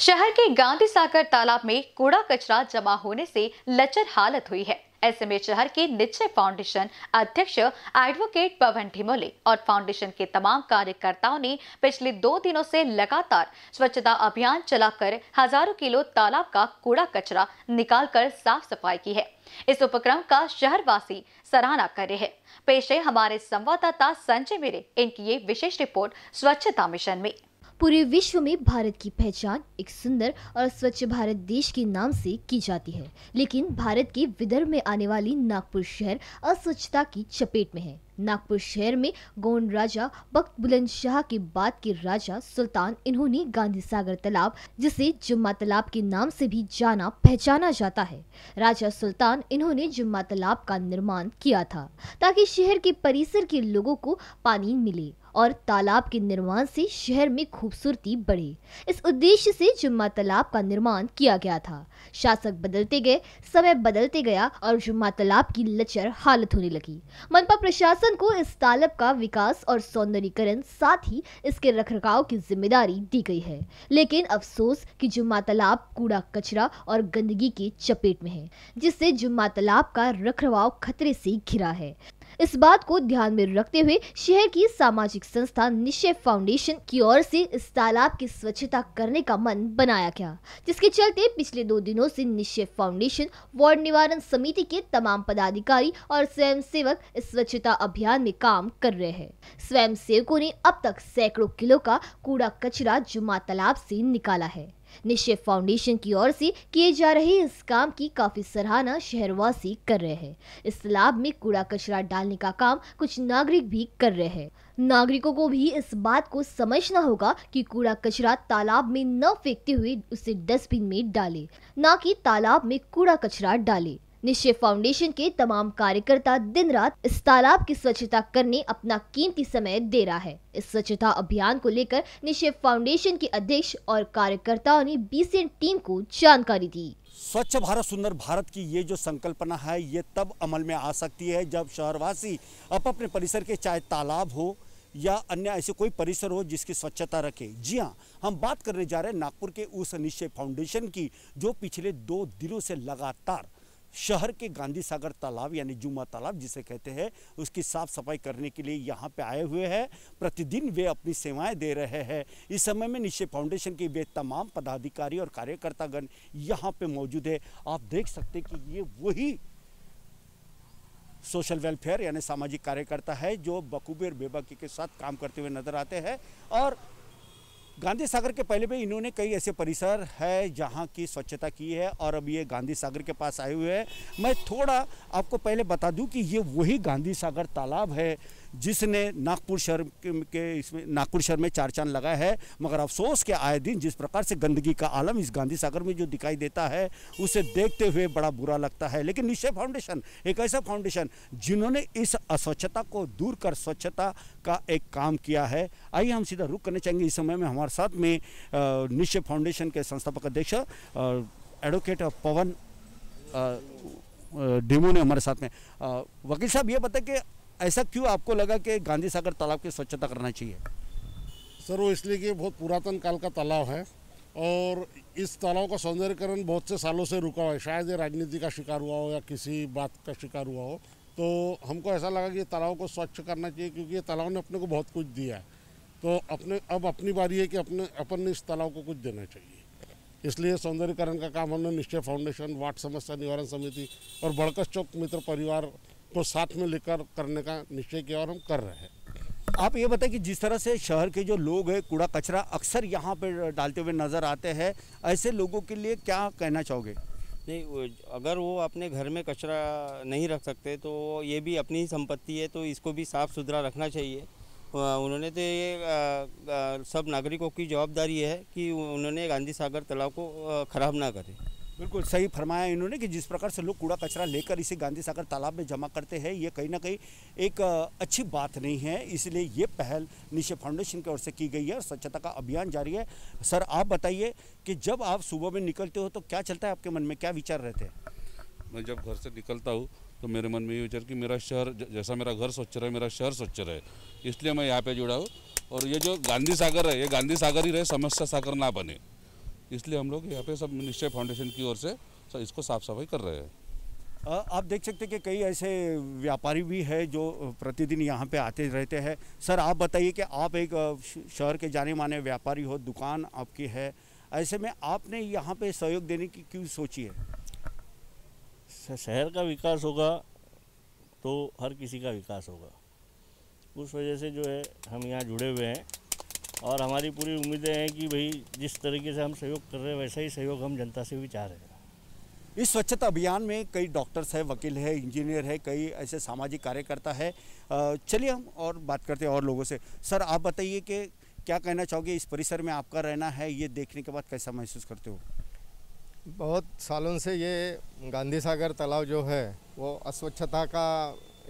शहर के गांधी सागर तालाब में कूड़ा कचरा जमा होने से लचर हालत हुई है ऐसे में शहर के निचे फाउंडेशन अध्यक्ष एडवोकेट पवन ढिमोले और फाउंडेशन के तमाम कार्यकर्ताओं ने पिछले दो दिनों से लगातार स्वच्छता अभियान चलाकर हजारों किलो तालाब का कूड़ा कचरा निकालकर साफ सफाई की है इस उपक्रम का शहरवासी सराहना कर रहे हैं पेश है हमारे संवाददाता संजय मेरे इनकी ये विशेष रिपोर्ट स्वच्छता मिशन में पूरे विश्व में भारत की पहचान एक सुंदर और स्वच्छ भारत देश के नाम से की जाती है लेकिन भारत के विदर्भ में आने वाली नागपुर शहर अस्वच्छता की चपेट में है नागपुर शहर में गोंड राजा बख्त बुलंद शाह के बाद के राजा सुल्तान इन्होंने गांधी सागर तालाब जिसे जुम्मा तालाब के नाम से भी जाना पहचाना जाता है राजा सुल्तान इन्होंने जुम्मा तालाब का निर्माण किया था ताकि शहर के परिसर के लोगों को पानी मिले और तालाब के निर्माण से शहर में खूबसूरती बढ़ी इस उद्देश्य से जुम्मा तालाब का निर्माण किया गया था शासक बदलते गए समय बदलते गया और जुम्मा तालाब की लचर हालत होने लगी मनपा प्रशासन को इस तालाब का विकास और सौंदर्यकरण साथ ही इसके रखरखाव की जिम्मेदारी दी गई है लेकिन अफसोस कि जुम्मा तालाब कूड़ा कचरा और गंदगी के चपेट में है जिससे जुम्मा तालाब का रखरखाव खतरे से घिरा है इस बात को ध्यान में रखते हुए शहर की सामाजिक संस्था निश्चय फाउंडेशन की ओर से इस तालाब की स्वच्छता करने का मन बनाया गया जिसके चलते पिछले दो दिनों से निश्चय फाउंडेशन वार्ड निवारण समिति के तमाम पदाधिकारी और स्वयं सेवक इस स्वच्छता अभियान में काम कर रहे हैं स्वयं ने अब तक सैकड़ों किलो का कूड़ा कचरा जुमा तालाब से निकाला है निश्चय फाउंडेशन की ओर से किए जा रहे इस काम की काफी सराहना शहरवासी कर रहे हैं इस तालाब में कूड़ा कचरा डालने का काम कुछ नागरिक भी कर रहे हैं नागरिकों को भी इस बात को समझना होगा कि कूड़ा कचरा तालाब में न फेंकते हुए उसे डस्टबिन में डाले न कि तालाब में कूड़ा कचरा डाले निश्चय फाउंडेशन के तमाम कार्यकर्ता दिन रात इस तालाब की स्वच्छता करने अपना कीमती समय दे रहा है इस स्वच्छता अभियान को लेकर निश्चय फाउंडेशन के अध्यक्ष और कार्यकर्ताओं ने बीसी टीम को जानकारी दी स्वच्छ भारत सुंदर भारत की ये जो संकल्पना है ये तब अमल में आ सकती है जब शहरवासी अप अपने परिसर के चाहे तालाब हो या अन्य ऐसे कोई परिसर हो जिसकी स्वच्छता रखे जी हाँ हम बात करने जा रहे हैं नागपुर के उस निश्चय फाउंडेशन की जो पिछले दो दिनों से लगातार शहर के गांधी सागर तालाब यानी जुमा तालाब जिसे कहते हैं उसकी साफ सफाई करने के लिए यहाँ पे आए हुए हैं प्रतिदिन वे अपनी सेवाएं दे रहे हैं इस समय में निश्चय फाउंडेशन के वे तमाम पदाधिकारी और कार्यकर्तागण यहाँ पे मौजूद है आप देख सकते कि ये वही सोशल वेलफेयर यानी सामाजिक कार्यकर्ता है जो बखूबी और बेबाकी के साथ काम करते हुए नजर आते हैं और गांधी सागर के पहले भी इन्होंने कई ऐसे परिसर है जहाँ की स्वच्छता की है और अब ये गांधी सागर के पास आए हुए हैं मैं थोड़ा आपको पहले बता दूं कि ये वही गांधी सागर तालाब है जिसने नागपुर शहर के इसमें नागपुर शहर में चार चांद लगाया है मगर अफसोस के आए दिन जिस प्रकार से गंदगी का आलम इस गांधी सागर में जो दिखाई देता है उसे देखते हुए बड़ा बुरा लगता है लेकिन निश्चय फाउंडेशन एक ऐसा फाउंडेशन जिन्होंने इस अस्वच्छता को दूर कर स्वच्छता का एक काम किया है आइए हम सीधा रुख करना चाहेंगे इस समय में हमारे साथ में निश्चय फाउंडेशन के संस्थापक अध्यक्ष एडवोकेट पवन डिमो ने हमारे साथ में वकील साहब ये बताए कि ऐसा क्यों आपको लगा कि गांधी सागर तालाब की स्वच्छता करना चाहिए सर वो इसलिए कि बहुत पुरातन काल का तालाब है और इस तालाब का सौंदर्यकरण बहुत से सालों से रुका हुआ है शायद ये राजनीति का शिकार हुआ हो या किसी बात का शिकार हुआ हो तो हमको ऐसा लगा कि तालाब को स्वच्छ करना चाहिए क्योंकि ये तालाब ने अपने को बहुत कुछ दिया है तो अपने अब अपनी बारी है कि अपने अपन इस तालाब को कुछ देना चाहिए इसलिए सौंदर्यकरण का काम हमने निश्चय फाउंडेशन वाट समस्या निवारण समिति और बड़कस चौक मित्र परिवार को साथ में लेकर करने का निश्चय किया और हम कर रहे हैं आप ये बताएं कि जिस तरह से शहर के जो लोग हैं कूड़ा कचरा अक्सर यहाँ पर डालते हुए नज़र आते हैं ऐसे लोगों के लिए क्या कहना चाहोगे नहीं अगर वो अपने घर में कचरा नहीं रख सकते तो ये भी अपनी ही संपत्ति है तो इसको भी साफ़ सुथरा रखना चाहिए उन्होंने तो ये सब नागरिकों की जवाबदारी है कि उन्होंने गांधी सागर तालाब को खराब ना करें बिल्कुल सही फरमाया इन्होंने कि जिस प्रकार से लोग कूड़ा कचरा लेकर इसे गांधी सागर तालाब में जमा करते हैं ये कहीं ना कहीं एक अच्छी बात नहीं है इसलिए ये पहल निशे फाउंडेशन की ओर से की गई है और स्वच्छता का अभियान जारी है सर आप बताइए कि जब आप सुबह में निकलते हो तो क्या चलता है आपके मन में क्या विचार रहते हैं मैं जब घर से निकलता हूँ तो मेरे मन में ये विचार कि मेरा शहर जैसा मेरा घर स्वच्छ रहे मेरा शहर स्वच्छ रहे इसलिए मैं यहाँ पर जुड़ा हूँ और ये जो गांधी सागर है ये गांधी सागर ही रहे समस्या सागर ना बने इसलिए हम लोग यहाँ पे सब निश्चय फाउंडेशन की ओर से इसको साफ सफाई कर रहे हैं आप देख सकते हैं कि कई ऐसे व्यापारी भी है जो प्रतिदिन यहाँ पे आते रहते हैं सर आप बताइए कि आप एक शहर के जाने माने व्यापारी हो दुकान आपकी है ऐसे में आपने यहाँ पे सहयोग देने की क्यों सोची है शहर का विकास होगा तो हर किसी का विकास होगा उस वजह से जो है हम यहाँ जुड़े हुए हैं और हमारी पूरी उम्मीदें हैं कि भाई जिस तरीके से हम सहयोग कर रहे हैं वैसा ही सहयोग हम जनता से भी चाह रहे हैं इस स्वच्छता अभियान में कई डॉक्टर्स है वकील है इंजीनियर है कई ऐसे सामाजिक कार्यकर्ता है चलिए हम और बात करते हैं और लोगों से सर आप बताइए कि क्या कहना चाहोगे इस परिसर में आपका रहना है ये देखने के बाद कैसा महसूस करते हो बहुत सालों से ये गांधी सागर तालाब जो है वो अस्वच्छता का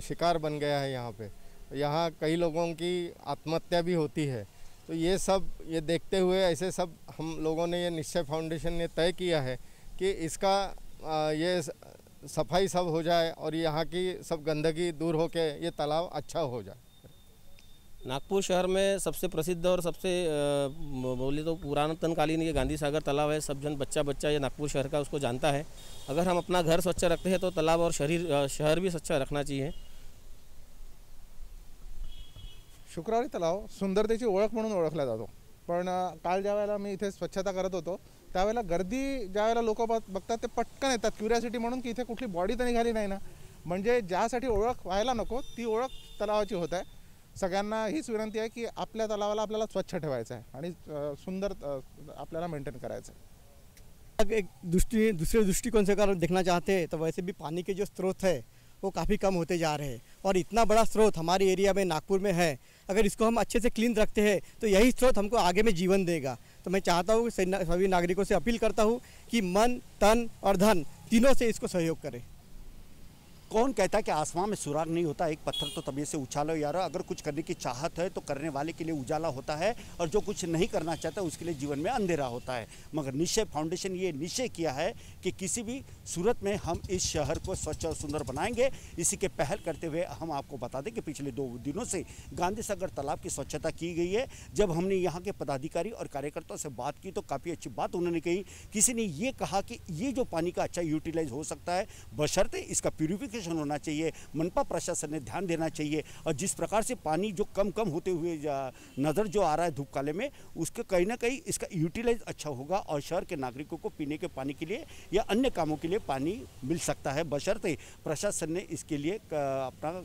शिकार बन गया है यहाँ पर यहाँ कई लोगों की आत्महत्या भी होती है तो ये सब ये देखते हुए ऐसे सब हम लोगों ने ये निश्चय फाउंडेशन ने तय किया है कि इसका ये सफाई सब हो जाए और यहाँ की सब गंदगी दूर हो के ये तालाब अच्छा हो जाए नागपुर शहर में सबसे प्रसिद्ध और सबसे बोले तो पुरातनकालीन ये गांधी सागर तालाब है सब जन बच्चा बच्चा ये नागपुर शहर का उसको जानता है अगर हम अपना घर स्वच्छ रखते हैं तो तालाब और शरीर शहर भी स्वच्छ रखना चाहिए शुक्रवारी तलाव सुंदरते की ओख ओळखला जातो पण काल ज्या वेळेला मी इथे स्वच्छता करत होतो त्यावेळेला गर्दी ज्या वेळेला लोक बघतात पटकन येतात क्युरियासिटी म्हणून की इथे बॉडी तर निघाली नाही ना मजे ज्यासाठी ओख व्हायला नको ती ओळख तलावा होता है सगैंक हिच विनंती है कि आपल्या तलावाला आपल्याला स्वच्छ ठेवायचं आहे आणि सुंदर आपल्याला मेंटेन करायचं एक दृष्टि दूसरे दृष्टिकोण से अगर देखना चाहते हैं तो वैसे भी पानी के जो स्रोत है वो काफ़ी कम होते जा रहे हैं और इतना बड़ा स्रोत हमारे एरिया में नागपुर में है अगर इसको हम अच्छे से क्लीन रखते हैं तो यही स्रोत हमको आगे में जीवन देगा तो मैं चाहता हूँ सभी नागरिकों से अपील करता हूँ कि मन तन और धन तीनों से इसको सहयोग करें कौन कहता है कि आसमान में सुराग नहीं होता एक पत्थर तो तबीयत से उछालो यार अगर कुछ करने की चाहत है तो करने वाले के लिए उजाला होता है और जो कुछ नहीं करना चाहता उसके लिए जीवन में अंधेरा होता है मगर निश्चय फाउंडेशन ये निश्चय किया है कि किसी भी सूरत में हम इस शहर को स्वच्छ और सुंदर बनाएंगे इसी के पहल करते हुए हम आपको बता दें कि पिछले दो दिनों से गांधी सागर तालाब की स्वच्छता की गई है जब हमने यहाँ के पदाधिकारी और कार्यकर्ताओं से बात की तो काफ़ी अच्छी बात उन्होंने कही किसी ने ये कहा कि ये जो पानी का अच्छा यूटिलाइज हो सकता है बशर्ते इसका प्यूरिफिकेशन वेरिफिकेशन होना चाहिए मनपा प्रशासन ने ध्यान देना चाहिए और जिस प्रकार से पानी जो कम कम होते हुए नज़र जो आ रहा है धूप काले में उसके कहीं ना कहीं इसका यूटिलाइज अच्छा होगा और शहर के नागरिकों को पीने के पानी के लिए या अन्य कामों के लिए पानी मिल सकता है बशर्ते प्रशासन ने इसके लिए अपना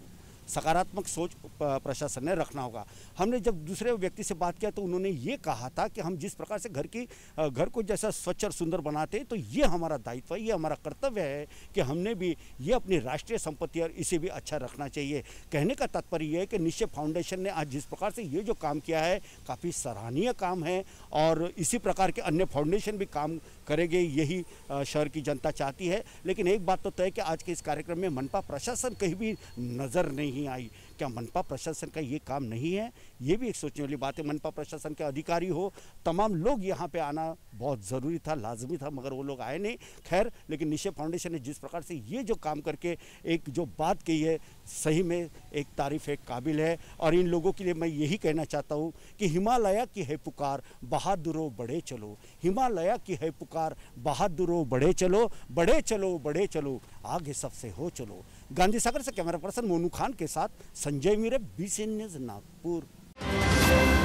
सकारात्मक सोच प्रशासन ने रखना होगा हमने जब दूसरे व्यक्ति से बात किया तो उन्होंने ये कहा था कि हम जिस प्रकार से घर की घर को जैसा स्वच्छ और सुंदर बनाते तो ये हमारा दायित्व है ये हमारा कर्तव्य है कि हमने भी ये अपनी राष्ट्रीय संपत्ति और इसे भी अच्छा रखना चाहिए कहने का तात्पर्य यह है कि निश्चय फाउंडेशन ने आज जिस प्रकार से ये जो काम किया है काफ़ी सराहनीय काम है और इसी प्रकार के अन्य फाउंडेशन भी काम करेंगे यही शहर की जनता चाहती है लेकिन एक बात तो तय कि आज के इस कार्यक्रम में मनपा प्रशासन कहीं भी नज़र नहीं आई क्या मनपा प्रशासन का ये काम नहीं है ये भी एक सोचने वाली बात है मनपा प्रशासन के अधिकारी हो तमाम लोग यहाँ पे आना बहुत ज़रूरी था लाजमी था मगर वो लोग आए नहीं खैर लेकिन निशे फाउंडेशन ने जिस प्रकार से ये जो काम करके एक जो बात कही है सही में एक तारीफ़ एक काबिल है और इन लोगों के लिए मैं यही कहना चाहता हूँ कि हिमालय की है पुकार बहादुरो बड़े चलो हिमालय की है पुकार बहादुरो बड़े चलो बड़े चलो बड़े चलो आगे सबसे हो चलो गांधी सागर से कैमरा पर्सन मोनू खान के साथ Sanjay Mire B C news Nagpur